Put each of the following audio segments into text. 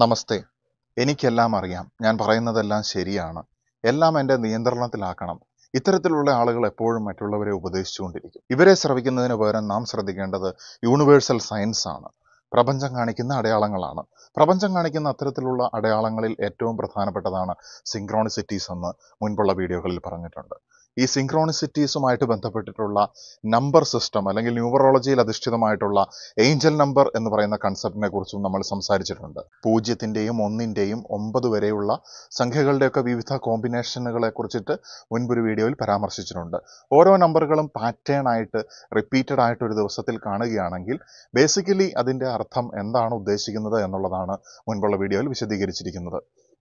നമസ്തേ എനിക്കെല്ലാം അറിയാം ഞാൻ പറയുന്നതെല്ലാം ശരിയാണ് എല്ലാം എൻ്റെ നിയന്ത്രണത്തിലാക്കണം ഇത്തരത്തിലുള്ള ആളുകൾ എപ്പോഴും മറ്റുള്ളവരെ ഉപദേശിച്ചുകൊണ്ടിരിക്കും ഇവരെ ശ്രവിക്കുന്നതിന് പകരം നാം ശ്രദ്ധിക്കേണ്ടത് യൂണിവേഴ്സൽ സയൻസ് ആണ് പ്രപഞ്ചം കാണിക്കുന്ന അടയാളങ്ങളാണ് പ്രപഞ്ചം കാണിക്കുന്ന അത്തരത്തിലുള്ള അടയാളങ്ങളിൽ ഏറ്റവും പ്രധാനപ്പെട്ടതാണ് സിങ്ക്രോണിസിറ്റീസ് എന്ന് മുൻപുള്ള വീഡിയോകളിൽ പറഞ്ഞിട്ടുണ്ട് ഈ സിങ്ക്രോണിസിറ്റീസുമായിട്ട് ബന്ധപ്പെട്ടിട്ടുള്ള നമ്പർ സിസ്റ്റം അല്ലെങ്കിൽ ന്യൂമറോളജിയിൽ അധിഷ്ഠിതമായിട്ടുള്ള ഏഞ്ചൽ നമ്പർ എന്ന് പറയുന്ന കൺസെപ്റ്റിനെ കുറിച്ചും നമ്മൾ സംസാരിച്ചിട്ടുണ്ട് പൂജ്യത്തിൻ്റെയും ഒന്നിൻ്റെയും ഒമ്പത് വരെയുള്ള സംഖ്യകളുടെയൊക്കെ വിവിധ കോമ്പിനേഷനുകളെ കുറിച്ചിട്ട് മുൻപൊരു വീഡിയോയിൽ പരാമർശിച്ചിട്ടുണ്ട് ഓരോ നമ്പറുകളും പാറ്റേൺ ആയിട്ട് റിപ്പീറ്റഡ് ആയിട്ട് ഒരു ദിവസത്തിൽ കാണുകയാണെങ്കിൽ ബേസിക്കലി അതിൻ്റെ അർത്ഥം എന്താണ് ഉദ്ദേശിക്കുന്നത് എന്നുള്ളതാണ് മുൻപുള്ള വീഡിയോയിൽ വിശദീകരിച്ചിരിക്കുന്നത്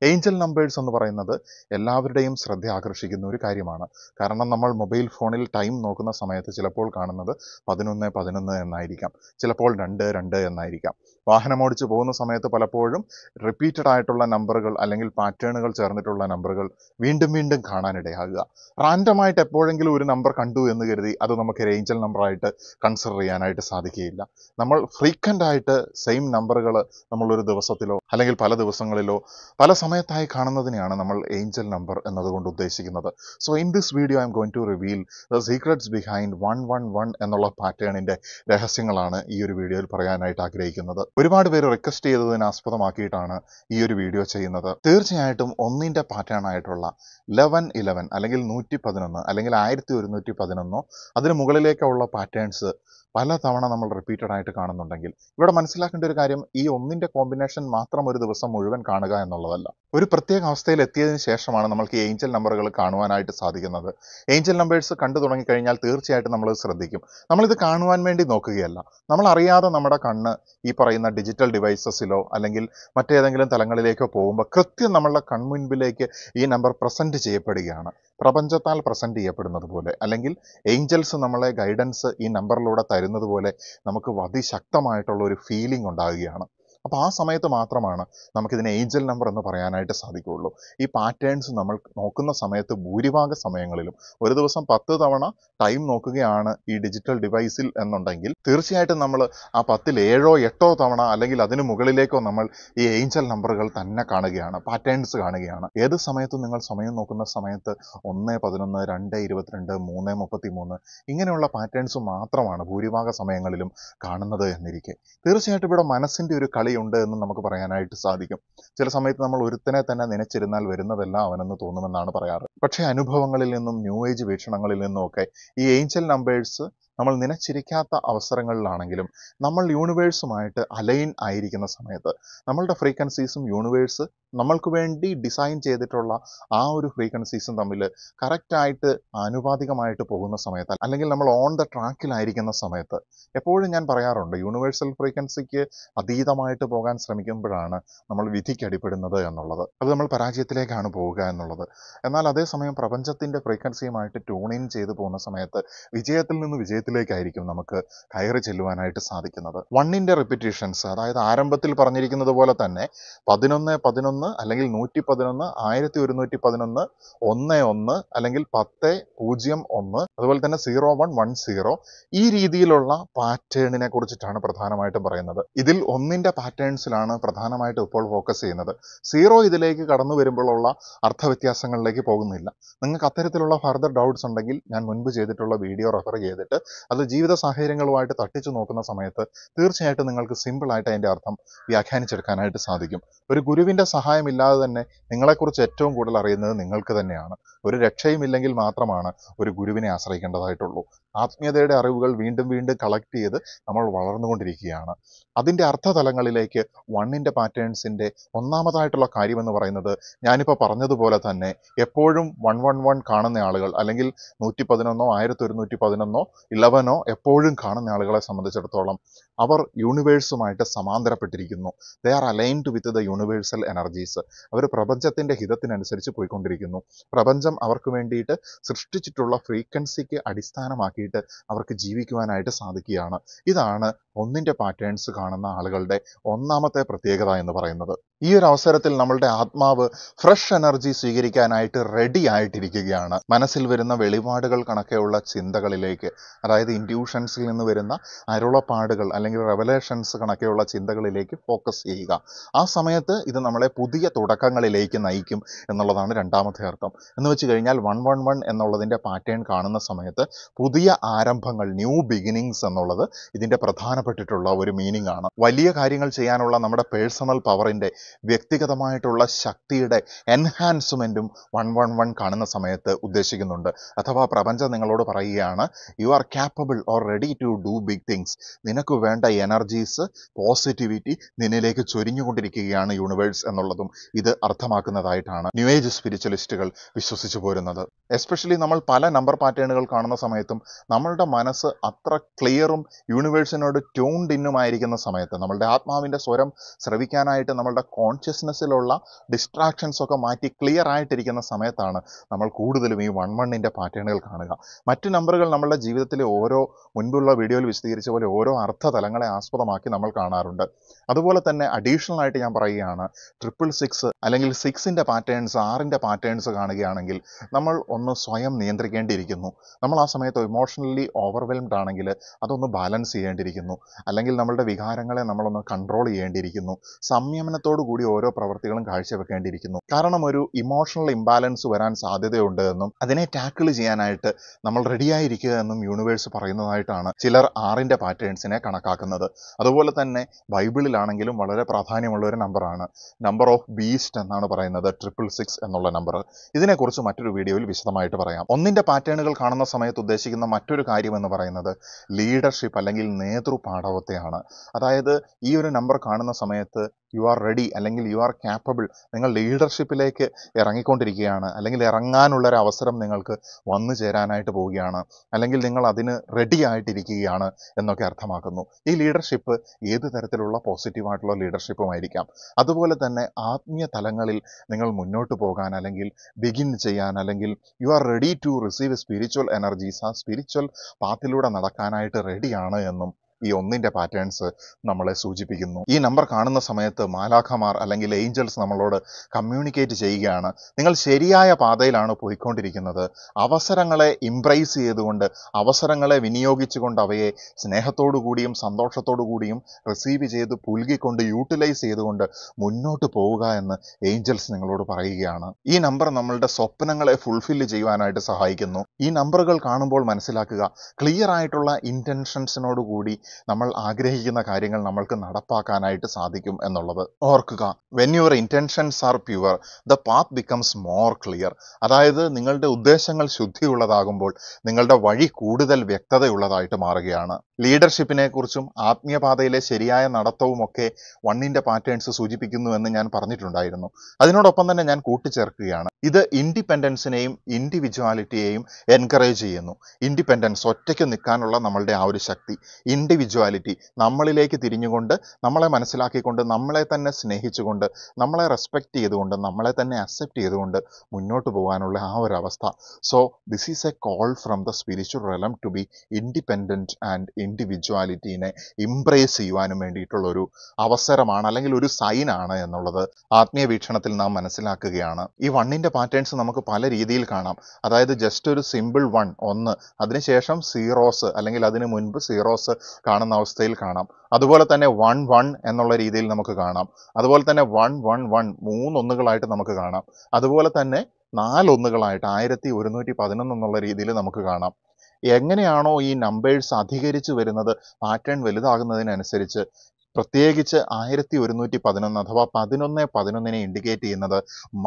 ഏഞ്ചൽ നമ്പേഴ്സ് എന്ന് പറയുന്നത് എല്ലാവരുടെയും ശ്രദ്ധ ആകർഷിക്കുന്ന ഒരു കാര്യമാണ് കാരണം നമ്മൾ മൊബൈൽ ഫോണിൽ ടൈം നോക്കുന്ന സമയത്ത് ചിലപ്പോൾ കാണുന്നത് പതിനൊന്ന് പതിനൊന്ന് എന്നായിരിക്കാം ചിലപ്പോൾ രണ്ട് രണ്ട് എന്നായിരിക്കാം വാഹനമോടിച്ച് പോകുന്ന സമയത്ത് പലപ്പോഴും റിപ്പീറ്റഡ് ആയിട്ടുള്ള നമ്പറുകൾ അല്ലെങ്കിൽ പാറ്റേണുകൾ ചേർന്നിട്ടുള്ള നമ്പറുകൾ വീണ്ടും വീണ്ടും കാണാനിടയാകുക റാൻഡമായിട്ട് എപ്പോഴെങ്കിലും ഒരു നമ്പർ കണ്ടു എന്ന് കരുതി അത് നമുക്ക് റേഞ്ചൽ നമ്പറായിട്ട് കൺസിഡർ ചെയ്യാനായിട്ട് സാധിക്കുകയില്ല നമ്മൾ ഫ്രീക്വൻ്റ് ആയിട്ട് സെയിം നമ്പറുകൾ നമ്മളൊരു ദിവസത്തിലോ അല്ലെങ്കിൽ പല ദിവസങ്ങളിലോ പല സമയത്തായി കാണുന്നതിനെയാണ് നമ്മൾ ഏഞ്ചൽ നമ്പർ എന്നതുകൊണ്ട് ഉദ്ദേശിക്കുന്നത് so in this video I'm going to reveal the secrets behind one one one എന്നുള്ള പാറ്റേണിൻ്റെ രഹസ്യങ്ങളാണ് ഈ ഒരു വീഡിയോയിൽ പറയാനായിട്ട് ആഗ്രഹിക്കുന്നത് ഒരുപാട് പേര് റിക്വസ്റ്റ് ചെയ്തതിന് ആസ്പദമാക്കിയിട്ടാണ് ഈ ഒരു വീഡിയോ ചെയ്യുന്നത് തീർച്ചയായിട്ടും ഒന്നിൻ്റെ പാറ്റേൺ ആയിട്ടുള്ള ലെവൻ ഇലവൻ അല്ലെങ്കിൽ നൂറ്റി പതിനൊന്ന് അല്ലെങ്കിൽ ആയിരത്തി ഒരുന്നൂറ്റി പതിനൊന്നോ അതിന് മുകളിലേക്കുള്ള പാറ്റേൺസ് പല തവണ നമ്മൾ റിപ്പീറ്റഡ് ആയിട്ട് കാണുന്നുണ്ടെങ്കിൽ ഇവിടെ മനസ്സിലാക്കേണ്ട ഒരു കാര്യം ഈ ഒന്നിൻ്റെ കോമ്പിനേഷൻ മാത്രം ഒരു ദിവസം മുഴുവൻ കാണുക എന്നുള്ളതല്ല ഒരു പ്രത്യേക അവസ്ഥയിൽ എത്തിയതിന് ശേഷമാണ് നമ്മൾക്ക് ഏഞ്ചൽ നമ്പറുകൾ കാണുവാനായിട്ട് സാധിക്കുന്നത് ഏഞ്ചൽ നമ്പേഴ്സ് കണ്ടു തുടങ്ങിക്കഴിഞ്ഞാൽ തീർച്ചയായിട്ടും നമ്മൾ ശ്രദ്ധിക്കും നമ്മളിത് കാണുവാൻ വേണ്ടി നോക്കുകയല്ല നമ്മൾ അറിയാതെ നമ്മുടെ കണ്ണ് ഈ പറയുന്ന ഡിജിറ്റൽ ഡിവൈസസിലോ അല്ലെങ്കിൽ മറ്റേതെങ്കിലും തലങ്ങളിലേക്കോ പോകുമ്പോൾ കൃത്യം നമ്മളുടെ കൺമുൻപിലേക്ക് ഈ നമ്പർ പ്രസൻറ്റ് ചെയ്യപ്പെടുകയാണ് പ്രപഞ്ചത്താൽ പ്രസൻറ്റ് ചെയ്യപ്പെടുന്നത് പോലെ അല്ലെങ്കിൽ ഏഞ്ചൽസ് നമ്മളെ ഗൈഡൻസ് ഈ നമ്പറിലൂടെ തരുന്നത് പോലെ നമുക്ക് അതിശക്തമായിട്ടുള്ള ഒരു ഫീലിംഗ് ഉണ്ടാകുകയാണ് അപ്പോൾ ആ സമയത്ത് മാത്രമാണ് നമുക്കിതിന് ഏഞ്ചൽ നമ്പർ എന്ന് പറയാനായിട്ട് സാധിക്കുകയുള്ളൂ ഈ പാറ്റേൺസ് നമ്മൾ നോക്കുന്ന സമയത്ത് ഭൂരിഭാഗ സമയങ്ങളിലും ഒരു ദിവസം പത്ത് തവണ ടൈം നോക്കുകയാണ് ഈ ഡിജിറ്റൽ ഡിവൈസിൽ എന്നുണ്ടെങ്കിൽ തീർച്ചയായിട്ടും നമ്മൾ ആ പത്തിൽ ഏഴോ എട്ടോ തവണ അല്ലെങ്കിൽ അതിന് മുകളിലേക്കോ നമ്മൾ ഈ ഏഞ്ചൽ നമ്പറുകൾ തന്നെ കാണുകയാണ് പാറ്റേൺസ് കാണുകയാണ് ഏത് സമയത്തും നിങ്ങൾ സമയം നോക്കുന്ന സമയത്ത് ഒന്ന് പതിനൊന്ന് രണ്ട് ഇരുപത്തിരണ്ട് മൂന്ന് മുപ്പത്തി മൂന്ന് ഇങ്ങനെയുള്ള പാറ്റേൺസ് മാത്രമാണ് ഭൂരിഭാഗ സമയങ്ങളിലും കാണുന്നത് എന്നിരിക്കെ തീർച്ചയായിട്ടും ഇവിടെ മനസ്സിൻ്റെ ഒരു കളി ഉണ്ട് എന്ന് നമുക്ക് പറയാനായിട്ട് സാധിക്കും ചില സമയത്ത് നമ്മൾ ഒരുത്തനെ തന്നെ നനച്ചിരുന്നാൽ വരുന്നതെല്ലാം അവനെന്ന് തോന്നുമെന്നാണ് പറയാറ് പക്ഷേ അനുഭവങ്ങളിൽ നിന്നും ന്യൂ ഏജ് വീക്ഷണങ്ങളിൽ നിന്നും ഒക്കെ ഈ ഏഞ്ചൽ നമ്പേഴ്സ് നമ്മൾ നിനച്ചിരിക്കാത്ത അവസരങ്ങളിലാണെങ്കിലും നമ്മൾ യൂണിവേഴ്സുമായിട്ട് അലൈൻ ആയിരിക്കുന്ന സമയത്ത് നമ്മളുടെ ഫ്രീക്വൻസീസും യൂണിവേഴ്സ് നമ്മൾക്ക് വേണ്ടി ഡിസൈൻ ചെയ്തിട്ടുള്ള ആ ഒരു ഫ്രീക്വൻസീസും തമ്മിൽ കറക്റ്റായിട്ട് ആനുപാതികമായിട്ട് പോകുന്ന സമയത്ത് അല്ലെങ്കിൽ നമ്മൾ ഓൺ ദ ട്രാക്കിലായിരിക്കുന്ന സമയത്ത് എപ്പോഴും ഞാൻ പറയാറുണ്ട് യൂണിവേഴ്സൽ ഫ്രീക്വൻസിക്ക് അതീതമായിട്ട് പോകാൻ ശ്രമിക്കുമ്പോഴാണ് നമ്മൾ വിധിക്കടിപ്പെടുന്നത് എന്നുള്ളത് അത് നമ്മൾ പരാജയത്തിലേക്കാണ് പോവുക എന്നുള്ളത് എന്നാൽ അതേസമയം പ്രപഞ്ചത്തിൻ്റെ ഫ്രീക്വൻസിയുമായിട്ട് ട്യൂൺ ഇൻ ചെയ്തു പോകുന്ന സമയത്ത് വിജയത്തിൽ നിന്ന് വിജയത്തിൽ തലത്തിലേക്കായിരിക്കും നമുക്ക് കയറി ചെല്ലുവാനായിട്ട് സാധിക്കുന്നത് വണ്ണിൻ്റെ റിപ്പിറ്റേഷൻസ് അതായത് ആരംഭത്തിൽ പറഞ്ഞിരിക്കുന്നത് പോലെ തന്നെ പതിനൊന്ന് പതിനൊന്ന് അല്ലെങ്കിൽ നൂറ്റി പതിനൊന്ന് ആയിരത്തി ഒരുന്നൂറ്റി പതിനൊന്ന് ഒന്ന് ഒന്ന് അല്ലെങ്കിൽ പത്ത് പൂജ്യം ഒന്ന് അതുപോലെ തന്നെ സീറോ വൺ വൺ സീറോ ഈ രീതിയിലുള്ള പാറ്റേണിനെ കുറിച്ചിട്ടാണ് പ്രധാനമായിട്ടും പറയുന്നത് ഇതിൽ ഒന്നിൻ്റെ പാറ്റേൺസിലാണ് പ്രധാനമായിട്ടും ഇപ്പോൾ ഫോക്കസ് ചെയ്യുന്നത് സീറോ ഇതിലേക്ക് കടന്നു വരുമ്പോഴുള്ള അർത്ഥവ്യത്യാസങ്ങളിലേക്ക് പോകുന്നില്ല നിങ്ങൾക്ക് അത്തരത്തിലുള്ള ഫർദർ ഡൗട്ട്സ് ഉണ്ടെങ്കിൽ ഞാൻ മുൻപ് ചെയ്തിട്ടുള്ള വീഡിയോ റെഫർ ചെയ്തിട്ട് അത് ജീവിത സാഹചര്യങ്ങളുമായിട്ട് തട്ടിച്ചു നോക്കുന്ന സമയത്ത് തീർച്ചയായിട്ടും നിങ്ങൾക്ക് സിമ്പിളായിട്ട് അതിൻ്റെ അർത്ഥം വ്യാഖ്യാനിച്ചെടുക്കാനായിട്ട് സാധിക്കും ഒരു ഗുരുവിൻ്റെ സഹായമില്ലാതെ തന്നെ നിങ്ങളെക്കുറിച്ച് ഏറ്റവും കൂടുതൽ അറിയുന്നത് നിങ്ങൾക്ക് തന്നെയാണ് ഒരു രക്ഷയുമില്ലെങ്കിൽ മാത്രമാണ് ഒരു ഗുരുവിനെ ആശ്രയിക്കേണ്ടതായിട്ടുള്ളൂ ആത്മീയതയുടെ അറിവുകൾ വീണ്ടും വീണ്ടും കളക്ട് ചെയ്ത് നമ്മൾ വളർന്നുകൊണ്ടിരിക്കുകയാണ് അതിൻ്റെ അർത്ഥതലങ്ങളിലേക്ക് വണ്ണിൻ്റെ പാറ്റേൺസിൻ്റെ ഒന്നാമതായിട്ടുള്ള കാര്യമെന്ന് പറയുന്നത് ഞാനിപ്പോൾ പറഞ്ഞതുപോലെ തന്നെ എപ്പോഴും വൺ വൺ വൺ കാണുന്ന ആളുകൾ അല്ലെങ്കിൽ നൂറ്റി പതിനൊന്നോ ആയിരത്തി ഒരുന്നൂറ്റി പതിനൊന്നോ ഇലവനോ എപ്പോഴും കാണുന്ന ആളുകളെ സംബന്ധിച്ചിടത്തോളം അവർ യൂണിവേഴ്സുമായിട്ട് സമാന്തരപ്പെട്ടിരിക്കുന്നു they are aligned with the universal energies അവർ പ്രപഞ്ചത്തിൻ്റെ ഹിതത്തിനനുസരിച്ച് പോയിക്കൊണ്ടിരിക്കുന്നു പ്രപഞ്ചം അവർക്ക് വേണ്ടിയിട്ട് സൃഷ്ടിച്ചിട്ടുള്ള ഫ്രീക്വൻസിക്ക് അടിസ്ഥാനമാക്കി ഉണ്ടാക്കിയിട്ട് അവർക്ക് ജീവിക്കുവാനായിട്ട് സാധിക്കുകയാണ് ഇതാണ് ഒന്നിൻ്റെ പാറ്റേൺസ് കാണുന്ന ആളുകളുടെ ഒന്നാമത്തെ പ്രത്യേകത എന്ന് പറയുന്നത് ഈ ഒരു അവസരത്തിൽ നമ്മളുടെ ആത്മാവ് ഫ്രഷ് എനർജി സ്വീകരിക്കാനായിട്ട് റെഡി ആയിട്ടിരിക്കുകയാണ് മനസ്സിൽ വരുന്ന വെളിപാടുകൾ കണക്കെയുള്ള ചിന്തകളിലേക്ക് അതായത് ഇൻഡ്യൂഷൻസിൽ നിന്ന് വരുന്ന അരുളപ്പാടുകൾ അല്ലെങ്കിൽ റെവലേഷൻസ് കണക്കെയുള്ള ചിന്തകളിലേക്ക് ഫോക്കസ് ചെയ്യുക ആ സമയത്ത് ഇത് നമ്മളെ പുതിയ തുടക്കങ്ങളിലേക്ക് നയിക്കും എന്നുള്ളതാണ് രണ്ടാമത്തെ അർത്ഥം എന്ന് വെച്ച് കഴിഞ്ഞാൽ വൺ വൺ വൺ എന്നുള്ളതിൻ്റെ പാറ്റേൺ കാണുന്ന സമയത്ത് പുതിയ ആരംഭങ്ങൾ ന്യൂ ബിഗിനിങ്സ് എന്നുള്ളത് ഇതിൻ്റെ പ്രധാനപ്പെട്ടിട്ടുള്ള ഒരു മീനിങ് ആണ് വലിയ കാര്യങ്ങൾ ചെയ്യാനുള്ള നമ്മുടെ പേഴ്സണൽ പവറിൻ്റെ വ്യക്തിഗതമായിട്ടുള്ള ശക്തിയുടെ എൻഹാൻസ്മെൻറ്റും വൺ വൺ വൺ കാണുന്ന സമയത്ത് ഉദ്ദേശിക്കുന്നുണ്ട് അഥവാ പ്രപഞ്ചം നിങ്ങളോട് പറയുകയാണ് you are capable or ready to do big things നിനക്ക് വേണ്ട എനർജീസ് പോസിറ്റിവിറ്റി നിന്നിലേക്ക് ചൊരിഞ്ഞുകൊണ്ടിരിക്കുകയാണ് യൂണിവേഴ്സ് എന്നുള്ളതും ഇത് അർത്ഥമാക്കുന്നതായിട്ടാണ് ന്യൂ ഏജ് സ്പിരിച്വലിസ്റ്റുകൾ വിശ്വസിച്ചു പോരുന്നത് എസ്പെഷ്യലി നമ്മൾ പല നമ്പർ പാറ്റേണുകൾ കാണുന്ന സമയത്തും നമ്മളുടെ മനസ്സ് അത്ര ക്ലിയറും യൂണിവേഴ്സിനോട് ട്യൂൺഡ് ഇന്നുമായിരിക്കുന്ന സമയത്ത് നമ്മളുടെ ആത്മാവിൻ്റെ സ്വരം ശ്രവിക്കാനായിട്ട് നമ്മളുടെ കോൺഷ്യസ്നെസ്സിലുള്ള ഡിസ്ട്രാക്ഷൻസ് ഒക്കെ മാറ്റി ക്ലിയർ ആയിട്ടിരിക്കുന്ന സമയത്താണ് നമ്മൾ കൂടുതലും ഈ വൺ വണ്ണിൻ്റെ പാറ്റേണുകൾ കാണുക മറ്റ് നമ്പറുകൾ നമ്മളുടെ ജീവിതത്തിലെ ഓരോ മുൻപുള്ള വീഡിയോയിൽ വിശദീകരിച്ച പോലെ ഓരോ അർത്ഥതലങ്ങളെ ആസ്പദമാക്കി നമ്മൾ കാണാറുണ്ട് അതുപോലെ തന്നെ അഡീഷണൽ ആയിട്ട് ഞാൻ പറയുകയാണ് ട്രിപ്പിൾ സിക്സ് അല്ലെങ്കിൽ സിക്സിൻ്റെ പാറ്റേൺസ് ആറിൻ്റെ പാറ്റേൺസ് കാണുകയാണെങ്കിൽ നമ്മൾ ഒന്ന് സ്വയം നിയന്ത്രിക്കേണ്ടിയിരിക്കുന്നു നമ്മൾ ആ സമയത്ത് ഇമോഷൻ ഇമോഷണലി ഓവർവെൽംഡ് ആണെങ്കിൽ അതൊന്ന് ബാലൻസ് ചെയ്യേണ്ടിയിരിക്കുന്നു അല്ലെങ്കിൽ നമ്മളുടെ വികാരങ്ങളെ നമ്മളൊന്ന് കൺട്രോൾ ചെയ്യേണ്ടിയിരിക്കുന്നു സംയമനത്തോടു കൂടി ഓരോ പ്രവൃത്തികളും കാഴ്ചവെക്കേണ്ടിയിരിക്കുന്നു കാരണം ഒരു ഇമോഷണൽ ഇംബാലൻസ് വരാൻ സാധ്യതയുണ്ട് എന്നും അതിനെ ടാക്കിൾ ചെയ്യാനായിട്ട് നമ്മൾ റെഡിയായിരിക്കുക എന്നും യൂണിവേഴ്സ് പറയുന്നതായിട്ടാണ് ചിലർ ആറിൻ്റെ പാറ്റേൺസിനെ കണക്കാക്കുന്നത് അതുപോലെ തന്നെ ബൈബിളിലാണെങ്കിലും വളരെ പ്രാധാന്യമുള്ള ഒരു നമ്പറാണ് നമ്പർ ഓഫ് ബീസ്റ്റ് എന്നാണ് പറയുന്നത് ട്രിപ്പിൾ സിക്സ് എന്നുള്ള നമ്പർ ഇതിനെക്കുറിച്ച് മറ്റൊരു വീഡിയോയിൽ വിശദമായിട്ട് പറയാം ഒന്നിൻ്റെ പാറ്റേണുകൾ കാണുന്ന സമയത്ത് ഉദ്ദേശിക്കുന്ന മറ്റൊരു കാര്യമെന്ന് പറയുന്നത് ലീഡർഷിപ്പ് അല്ലെങ്കിൽ നേതൃപാടവത്തെയാണ് അതായത് ഈ ഒരു നമ്പർ കാണുന്ന സമയത്ത് യു ആർ റെഡി അല്ലെങ്കിൽ യു ആർ ക്യാപ്പബിൾ നിങ്ങൾ ലീഡർഷിപ്പിലേക്ക് ഇറങ്ങിക്കൊണ്ടിരിക്കുകയാണ് അല്ലെങ്കിൽ ഇറങ്ങാനുള്ളൊരു അവസരം നിങ്ങൾക്ക് വന്നു ചേരാനായിട്ട് പോവുകയാണ് അല്ലെങ്കിൽ നിങ്ങൾ അതിന് റെഡി ആയിട്ടിരിക്കുകയാണ് എന്നൊക്കെ അർത്ഥമാക്കുന്നു ഈ ലീഡർഷിപ്പ് ഏത് തരത്തിലുള്ള പോസിറ്റീവായിട്ടുള്ള ലീഡർഷിപ്പുമായിരിക്കാം അതുപോലെ തന്നെ ആത്മീയ തലങ്ങളിൽ നിങ്ങൾ മുന്നോട്ട് പോകാൻ അല്ലെങ്കിൽ ബിഗിൻ ചെയ്യാൻ അല്ലെങ്കിൽ you are ready to receive spiritual energies ആ സ്പിരിച്വൽ പാത്തിലൂടെ നടക്കാനായിട്ട് റെഡിയാണ് എന്നും ഈ ഒന്നിൻ്റെ പാറ്റേൺസ് നമ്മളെ സൂചിപ്പിക്കുന്നു ഈ നമ്പർ കാണുന്ന സമയത്ത് മാലാഖമാർ അല്ലെങ്കിൽ ഏഞ്ചൽസ് നമ്മളോട് കമ്മ്യൂണിക്കേറ്റ് ചെയ്യുകയാണ് നിങ്ങൾ ശരിയായ പാതയിലാണ് പോയിക്കൊണ്ടിരിക്കുന്നത് അവസരങ്ങളെ ഇംപ്രൈസ് ചെയ്തുകൊണ്ട് അവസരങ്ങളെ വിനിയോഗിച്ചുകൊണ്ട് അവയെ സ്നേഹത്തോടു കൂടിയും സന്തോഷത്തോടു കൂടിയും റിസീവ് ചെയ്ത് പുൽകിക്കൊണ്ട് യൂട്ടിലൈസ് ചെയ്തുകൊണ്ട് മുന്നോട്ട് പോവുക എന്ന് ഏഞ്ചൽസ് നിങ്ങളോട് പറയുകയാണ് ഈ നമ്പർ നമ്മളുടെ സ്വപ്നങ്ങളെ ഫുൾഫില്ല് ചെയ്യുവാനായിട്ട് സഹായിക്കുന്നു ഈ നമ്പറുകൾ കാണുമ്പോൾ മനസ്സിലാക്കുക ക്ലിയർ ആയിട്ടുള്ള ഇൻറ്റൻഷൻസിനോട് കൂടി നമ്മൾ ആഗ്രഹിക്കുന്ന കാര്യങ്ങൾ നമ്മൾക്ക് നടപ്പാക്കാനായിട്ട് സാധിക്കും എന്നുള്ളത് ഓർക്കുക when your intentions are pure the path becomes more clear അതായത് നിങ്ങളുടെ ഉദ്ദേശങ്ങൾ ശുദ്ധിയുള്ളതാകുമ്പോൾ നിങ്ങളുടെ വഴി കൂടുതൽ വ്യക്തതയുള്ളതായിട്ട് മാറുകയാണ് ലീഡർഷിപ്പിനെ കുറിച്ചും ആത്മീയപാതയിലെ ശരിയായ നടത്തവുമൊക്കെ വണ്ണിൻ്റെ പാറ്റേൺസ് സൂചിപ്പിക്കുന്നു എന്ന് ഞാൻ പറഞ്ഞിട്ടുണ്ടായിരുന്നു അതിനോടൊപ്പം തന്നെ ഞാൻ കൂട്ടിച്ചേർക്കുകയാണ് ഇത് ഇൻഡിപെൻഡൻസിനെയും ഇൻഡിവിജ്വാലിറ്റിയെയും എൻകറേജ് ചെയ്യുന്നു ഇൻഡിപെൻഡൻസ് ഒറ്റയ്ക്ക് നിൽക്കാനുള്ള നമ്മളുടെ ആ ഒരു ശക്തി ഇൻഡിവിജ്വാലിറ്റി നമ്മളിലേക്ക് തിരിഞ്ഞുകൊണ്ട് നമ്മളെ മനസ്സിലാക്കിക്കൊണ്ട് നമ്മളെ തന്നെ സ്നേഹിച്ചുകൊണ്ട് നമ്മളെ റെസ്പെക്റ്റ് ചെയ്തുകൊണ്ട് നമ്മളെ തന്നെ അക്സെപ്റ്റ് ചെയ്തുകൊണ്ട് മുന്നോട്ട് പോകാനുള്ള ആ ഒരു അവസ്ഥ so this is a call from the spiritual realm to be independent and ഇൻഡിവിജ്വാലിറ്റീനെ ഇംപ്രേസ് ചെയ്യുവാനും വേണ്ടിയിട്ടുള്ളൊരു ഒരു അവസരമാണ് അല്ലെങ്കിൽ ഒരു സൈനാണ് എന്നുള്ളത് ആത്മീയ വീക്ഷണത്തിൽ നാം മനസ്സിലാക്കുകയാണ് ഈ വണ്ണിൻ്റെ പാറ്റേൺസ് നമുക്ക് പല രീതിയിൽ കാണാം അതായത് ജസ്റ്റ് ഒരു സിമ്പിൾ വൺ ഒന്ന് അതിനുശേഷം സീറോസ് അല്ലെങ്കിൽ അതിന് മുൻപ് സീറോസ് കാണുന്ന അവസ്ഥയിൽ കാണാം അതുപോലെ തന്നെ വൺ വൺ എന്നുള്ള രീതിയിൽ നമുക്ക് കാണാം അതുപോലെ തന്നെ വൺ വൺ വൺ മൂന്നൊന്നുകളായിട്ട് നമുക്ക് കാണാം അതുപോലെ തന്നെ നാലൊന്നുകളായിട്ട് ആയിരത്തി ഒരുന്നൂറ്റി പതിനൊന്ന് എന്നുള്ള രീതിയിൽ നമുക്ക് കാണാം എങ്ങനെയാണോ ഈ നമ്പേഴ്സ് അധികരിച്ചു വരുന്നത് പാറ്റേൺ വലുതാകുന്നതിനനുസരിച്ച് പ്രത്യേകിച്ച് ആയിരത്തി ഒരുന്നൂറ്റി പതിനൊന്ന് അഥവാ പതിനൊന്ന് പതിനൊന്നിനെ ഇൻഡിക്കേറ്റ് ചെയ്യുന്നത്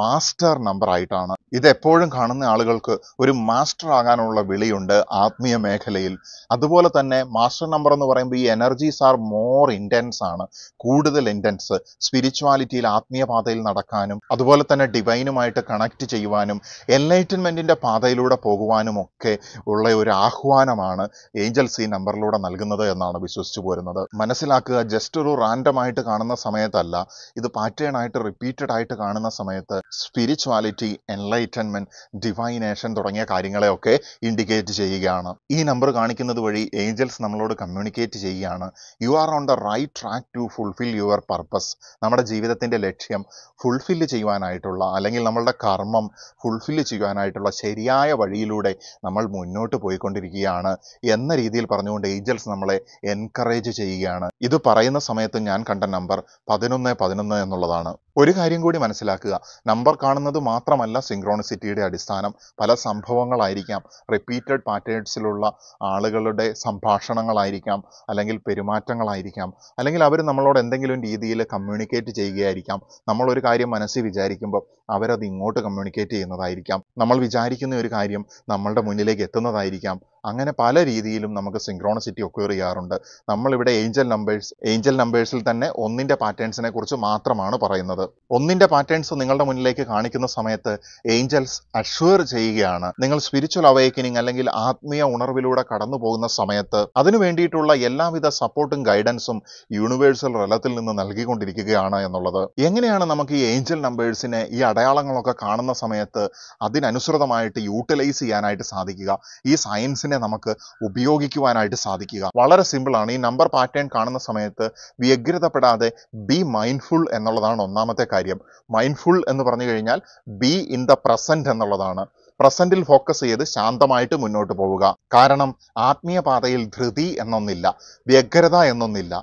മാസ്റ്റർ നമ്പർ ആയിട്ടാണ് ഇത് എപ്പോഴും കാണുന്ന ആളുകൾക്ക് ഒരു മാസ്റ്റർ ആകാനുള്ള വിളിയുണ്ട് ആത്മീയ മേഖലയിൽ അതുപോലെ തന്നെ മാസ്റ്റർ നമ്പർ എന്ന് പറയുമ്പോൾ ഈ എനർജീസ് ആർ മോർ ഇൻറ്റൻസ് ആണ് കൂടുതൽ ഇൻറ്റൻസ് സ്പിരിച്വാലിറ്റിയിൽ ആത്മീയ പാതയിൽ നടക്കാനും അതുപോലെ തന്നെ ഡിവൈനുമായിട്ട് കണക്ട് ചെയ്യുവാനും എൻലൈറ്റൻമെൻറ്റിൻ്റെ പാതയിലൂടെ പോകുവാനും ഒക്കെ ഉള്ള ഒരു ആഹ്വാനമാണ് ഏഞ്ചൽസ് ഈ നമ്പറിലൂടെ നൽകുന്നത് എന്നാണ് വിശ്വസിച്ചു പോരുന്നത് മനസ്സിലാക്കുക ജസ്റ്റ് ജസ്റ്റ് ഒരു റാൻഡം ആയിട്ട് കാണുന്ന സമയത്തല്ല ഇത് പാറ്റേൺ ആയിട്ട് റിപ്പീറ്റഡ് ആയിട്ട് കാണുന്ന സമയത്ത് സ്പിരിച്വാലിറ്റി എൻലൈറ്റൻമെന്റ് ഡിവൈനേഷൻ തുടങ്ങിയ കാര്യങ്ങളെയൊക്കെ ഇൻഡിക്കേറ്റ് ചെയ്യുകയാണ് ഈ നമ്പർ കാണിക്കുന്നത് വഴി ഏഞ്ചൽസ് നമ്മളോട് കമ്മ്യൂണിക്കേറ്റ് ചെയ്യുകയാണ് you are on the right track to fulfil your purpose നമ്മുടെ ജീവിതത്തിന്റെ ലക്ഷ്യം ഫുൾഫിൽ ചെയ്യുവാനായിട്ടുള്ള അല്ലെങ്കിൽ നമ്മളുടെ കർമ്മം ഫുൾഫിൽ ചെയ്യുവാനായിട്ടുള്ള ശരിയായ വഴിയിലൂടെ നമ്മൾ മുന്നോട്ട് പോയിക്കൊണ്ടിരിക്കുകയാണ് എന്ന രീതിയിൽ പറഞ്ഞുകൊണ്ട് ഏഞ്ചൽസ് നമ്മളെ എൻകറേജ് ചെയ്യുകയാണ് ഇത് പറയുന്ന സമയത്ത് ഞാൻ കണ്ട നമ്പർ പതിനൊന്ന് പതിനൊന്ന് എന്നുള്ളതാണ് ഒരു കാര്യം കൂടി മനസ്സിലാക്കുക നമ്പർ കാണുന്നത് മാത്രമല്ല സിൻക്രോണിസിറ്റിയുടെ അടിസ്ഥാനം പല സംഭവങ്ങളായിരിക്കാം റിപ്പീറ്റഡ് പാറ്റേൺസിലുള്ള ആളുകളുടെ സംഭാഷണങ്ങളായിരിക്കാം അല്ലെങ്കിൽ പെരുമാറ്റങ്ങളായിരിക്കാം അല്ലെങ്കിൽ അവർ നമ്മളോട് എന്തെങ്കിലും രീതിയിൽ കമ്മ്യൂണിക്കേറ്റ് ചെയ്യുകയായിരിക്കാം നമ്മളൊരു കാര്യം മനസ്സിൽ വിചാരിക്കുമ്പോൾ അവരത് ഇങ്ങോട്ട് കമ്മ്യൂണിക്കേറ്റ് ചെയ്യുന്നതായിരിക്കാം നമ്മൾ വിചാരിക്കുന്ന ഒരു കാര്യം നമ്മളുടെ മുന്നിലേക്ക് എത്തുന്നതായിരിക്കാം അങ്ങനെ പല രീതിയിലും നമുക്ക് സിൻക്രോണിസിറ്റി ഒക്വയർ ചെയ്യാറുണ്ട് നമ്മളിവിടെ ഏഞ്ചൽ നമ്പേഴ്സ് ഏഞ്ചൽ നമ്പേഴ്സിൽ തന്നെ ഒന്നിൻ്റെ പാറ്റേൺസിനെ കുറിച്ച് മാത്രമാണ് പറയുന്നത് ഒന്നിന്റെ പാറ്റേൺസ് നിങ്ങളുടെ മുന്നിലേക്ക് കാണിക്കുന്ന സമയത്ത് ഏഞ്ചൽസ് അഷ്വർ ചെയ്യുകയാണ് നിങ്ങൾ സ്പിരിച്വൽ അവേക്കനിങ് അല്ലെങ്കിൽ ആത്മീയ ഉണർവിലൂടെ കടന്നു പോകുന്ന സമയത്ത് അതിനു വേണ്ടിയിട്ടുള്ള എല്ലാവിധ സപ്പോർട്ടും ഗൈഡൻസും യൂണിവേഴ്സൽ റലത്തിൽ നിന്ന് നൽകിക്കൊണ്ടിരിക്കുകയാണ് എന്നുള്ളത് എങ്ങനെയാണ് നമുക്ക് ഈ ഏഞ്ചൽ നമ്പേഴ്സിനെ ഈ അടയാളങ്ങളൊക്കെ കാണുന്ന സമയത്ത് അതിനനുസൃതമായിട്ട് യൂട്ടിലൈസ് ചെയ്യാനായിട്ട് സാധിക്കുക ഈ സയൻസിനെ നമുക്ക് ഉപയോഗിക്കുവാനായിട്ട് സാധിക്കുക വളരെ സിമ്പിളാണ് ഈ നമ്പർ പാറ്റേൺ കാണുന്ന സമയത്ത് വ്യഗ്രതപ്പെടാതെ ബി മൈൻഡ്ഫുൾ എന്നുള്ളതാണ് ഒന്നാമത് രണ്ടാമത്തെ കാര്യം മൈൻഡ്ഫുൾ എന്ന് പറഞ്ഞു കഴിഞ്ഞാൽ ബി ഇൻ ദ പ്രസന്റ് എന്നുള്ളതാണ് പ്രസന്റിൽ ഫോക്കസ് ചെയ്ത് ശാന്തമായിട്ട് മുന്നോട്ട് പോവുക കാരണം ആത്മീയ പാതയിൽ ധൃതി എന്നൊന്നില്ല വ്യഗ്രത എന്നൊന്നില്ല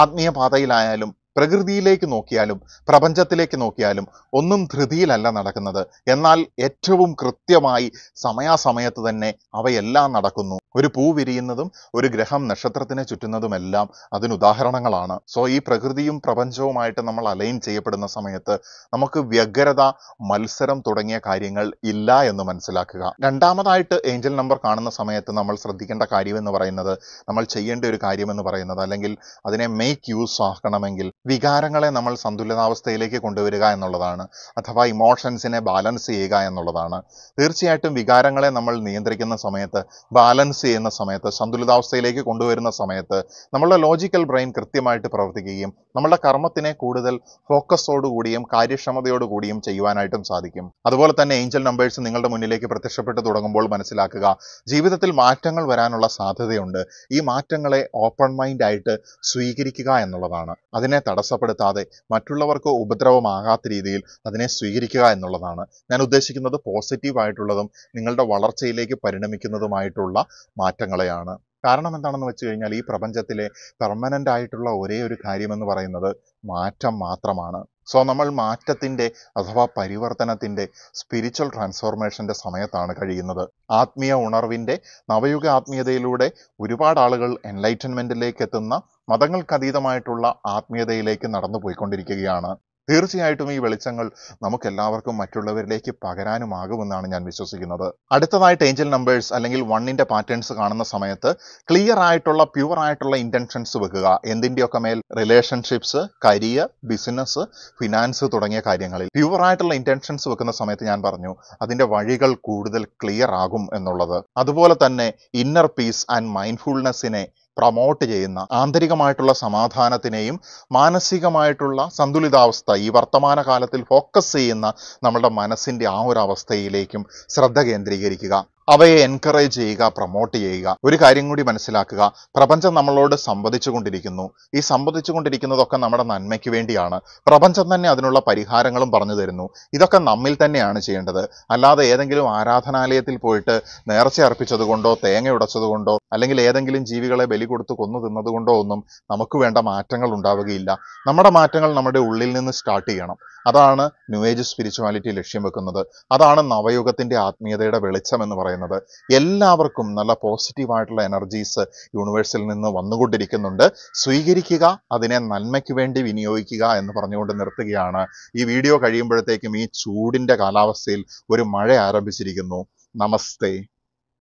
ആത്മീയ പ്രകൃതിയിലേക്ക് നോക്കിയാലും പ്രപഞ്ചത്തിലേക്ക് നോക്കിയാലും ഒന്നും ധൃതിയിലല്ല നടക്കുന്നത് എന്നാൽ ഏറ്റവും കൃത്യമായി സമയാസമയത്ത് തന്നെ അവയെല്ലാം നടക്കുന്നു ഒരു പൂ വിരിയുന്നതും ഒരു ഗ്രഹം നക്ഷത്രത്തിനെ ചുറ്റുന്നതുമെല്ലാം അതിനുദാഹരണങ്ങളാണ് സോ ഈ പ്രകൃതിയും പ്രപഞ്ചവുമായിട്ട് നമ്മൾ അലൈൻ ചെയ്യപ്പെടുന്ന സമയത്ത് നമുക്ക് വ്യഗ്രത മത്സരം തുടങ്ങിയ കാര്യങ്ങൾ ഇല്ല എന്ന് മനസ്സിലാക്കുക രണ്ടാമതായിട്ട് ഏഞ്ചൽ നമ്പർ കാണുന്ന സമയത്ത് നമ്മൾ ശ്രദ്ധിക്കേണ്ട എന്ന് പറയുന്നത് നമ്മൾ ചെയ്യേണ്ട ഒരു കാര്യമെന്ന് പറയുന്നത് അല്ലെങ്കിൽ അതിനെ മേക്ക് യൂസ് ആക്കണമെങ്കിൽ വികാരങ്ങളെ നമ്മൾ സന്തുലിതാവസ്ഥയിലേക്ക് കൊണ്ടുവരിക എന്നുള്ളതാണ് അഥവാ ഇമോഷൻസിനെ ബാലൻസ് ചെയ്യുക എന്നുള്ളതാണ് തീർച്ചയായിട്ടും വികാരങ്ങളെ നമ്മൾ നിയന്ത്രിക്കുന്ന സമയത്ത് ബാലൻസ് ചെയ്യുന്ന സമയത്ത് സന്തുലിതാവസ്ഥയിലേക്ക് കൊണ്ടുവരുന്ന സമയത്ത് നമ്മളുടെ ലോജിക്കൽ ബ്രെയിൻ കൃത്യമായിട്ട് പ്രവർത്തിക്കുകയും നമ്മളുടെ കർമ്മത്തിനെ കൂടുതൽ ഫോക്കസോടുകൂടിയും കാര്യക്ഷമതയോടുകൂടിയും ചെയ്യുവാനായിട്ടും സാധിക്കും അതുപോലെ തന്നെ ഏഞ്ചൽ നമ്പേഴ്സ് നിങ്ങളുടെ മുന്നിലേക്ക് പ്രത്യക്ഷപ്പെട്ട് തുടങ്ങുമ്പോൾ മനസ്സിലാക്കുക ജീവിതത്തിൽ മാറ്റങ്ങൾ വരാനുള്ള സാധ്യതയുണ്ട് ഈ മാറ്റങ്ങളെ ഓപ്പൺ മൈൻഡായിട്ട് സ്വീകരിക്കുക എന്നുള്ളതാണ് അതിനെ തടസ്സപ്പെടുത്താതെ മറ്റുള്ളവർക്ക് ഉപദ്രവമാകാത്ത രീതിയിൽ അതിനെ സ്വീകരിക്കുക എന്നുള്ളതാണ് ഞാൻ ഉദ്ദേശിക്കുന്നത് പോസിറ്റീവായിട്ടുള്ളതും നിങ്ങളുടെ വളർച്ചയിലേക്ക് പരിണമിക്കുന്നതുമായിട്ടുള്ള മാറ്റങ്ങളെയാണ് കാരണം എന്താണെന്ന് വെച്ച് കഴിഞ്ഞാൽ ഈ പ്രപഞ്ചത്തിലെ പെർമനൻ്റ് ആയിട്ടുള്ള ഒരേ ഒരു കാര്യമെന്ന് പറയുന്നത് മാറ്റം മാത്രമാണ് സോ നമ്മൾ മാറ്റത്തിൻ്റെ അഥവാ പരിവർത്തനത്തിൻ്റെ സ്പിരിച്വൽ ട്രാൻസ്ഫോർമേഷൻ്റെ സമയത്താണ് കഴിയുന്നത് ആത്മീയ ഉണർവിൻ്റെ നവയുഗ ആത്മീയതയിലൂടെ ഒരുപാട് ആളുകൾ എൻലൈറ്റൻമെൻറ്റിലേക്ക് എത്തുന്ന മതങ്ങൾക്കതീതമായിട്ടുള്ള ആത്മീയതയിലേക്ക് നടന്നു പോയിക്കൊണ്ടിരിക്കുകയാണ് തീർച്ചയായിട്ടും ഈ വെളിച്ചങ്ങൾ എല്ലാവർക്കും മറ്റുള്ളവരിലേക്ക് പകരാനുമാകുമെന്നാണ് ഞാൻ വിശ്വസിക്കുന്നത് അടുത്തതായിട്ട് ഏഞ്ചൽ നമ്പേഴ്സ് അല്ലെങ്കിൽ വണ്ണിന്റെ പാറ്റേൺസ് കാണുന്ന സമയത്ത് ക്ലിയർ ആയിട്ടുള്ള പ്യുവർ ആയിട്ടുള്ള ഇന്റൻഷൻസ് വെക്കുക എന്തിൻ്റെയൊക്കെ മേൽ റിലേഷൻഷിപ്സ് കരിയർ ബിസിനസ് ഫിനാൻസ് തുടങ്ങിയ കാര്യങ്ങളിൽ പ്യുവർ ആയിട്ടുള്ള ഇന്റൻഷൻസ് വെക്കുന്ന സമയത്ത് ഞാൻ പറഞ്ഞു അതിന്റെ വഴികൾ കൂടുതൽ ക്ലിയർ ആകും എന്നുള്ളത് അതുപോലെ തന്നെ ഇന്നർ പീസ് ആൻഡ് മൈൻഡ്ഫുൾനെസ്സിനെ പ്രമോട്ട് ചെയ്യുന്ന ആന്തരികമായിട്ടുള്ള സമാധാനത്തിനെയും മാനസികമായിട്ടുള്ള സന്തുലിതാവസ്ഥ ഈ വർത്തമാന കാലത്തിൽ ഫോക്കസ് ചെയ്യുന്ന നമ്മുടെ മനസ്സിൻ്റെ ആ ഒരു അവസ്ഥയിലേക്കും ശ്രദ്ധ കേന്ദ്രീകരിക്കുക അവയെ എൻകറേജ് ചെയ്യുക പ്രൊമോട്ട് ചെയ്യുക ഒരു കാര്യം കൂടി മനസ്സിലാക്കുക പ്രപഞ്ചം നമ്മളോട് സംവദിച്ചുകൊണ്ടിരിക്കുന്നു ഈ സംവദിച്ചുകൊണ്ടിരിക്കുന്നതൊക്കെ നമ്മുടെ നന്മയ്ക്ക് വേണ്ടിയാണ് പ്രപഞ്ചം തന്നെ അതിനുള്ള പരിഹാരങ്ങളും പറഞ്ഞു തരുന്നു ഇതൊക്കെ നമ്മിൽ തന്നെയാണ് ചെയ്യേണ്ടത് അല്ലാതെ ഏതെങ്കിലും ആരാധനാലയത്തിൽ പോയിട്ട് നേർച്ച അർപ്പിച്ചതുകൊണ്ടോ തേങ്ങ ഉടച്ചതുകൊണ്ടോ അല്ലെങ്കിൽ ഏതെങ്കിലും ജീവികളെ ബലി കൊടുത്ത് കൊന്നു തിന്നതുകൊണ്ടോ ഒന്നും നമുക്ക് വേണ്ട മാറ്റങ്ങൾ ഉണ്ടാവുകയില്ല നമ്മുടെ മാറ്റങ്ങൾ നമ്മുടെ ഉള്ളിൽ നിന്ന് സ്റ്റാർട്ട് ചെയ്യണം അതാണ് ന്യൂ ഏജ് സ്പിരിച്വാലിറ്റി ലക്ഷ്യം വെക്കുന്നത് അതാണ് നവയുഗത്തിന്റെ ആത്മീയതയുടെ വെളിച്ചം എന്ന് പറയുന്നത് പറയുന്നത് എല്ലാവർക്കും നല്ല പോസിറ്റീവായിട്ടുള്ള എനർജീസ് യൂണിവേഴ്സിൽ നിന്ന് വന്നുകൊണ്ടിരിക്കുന്നുണ്ട് സ്വീകരിക്കുക അതിനെ നന്മയ്ക്ക് വേണ്ടി വിനിയോഗിക്കുക എന്ന് പറഞ്ഞുകൊണ്ട് നിർത്തുകയാണ് ഈ വീഡിയോ കഴിയുമ്പോഴത്തേക്കും ഈ ചൂടിൻ്റെ കാലാവസ്ഥയിൽ ഒരു മഴ ആരംഭിച്ചിരിക്കുന്നു നമസ്തേ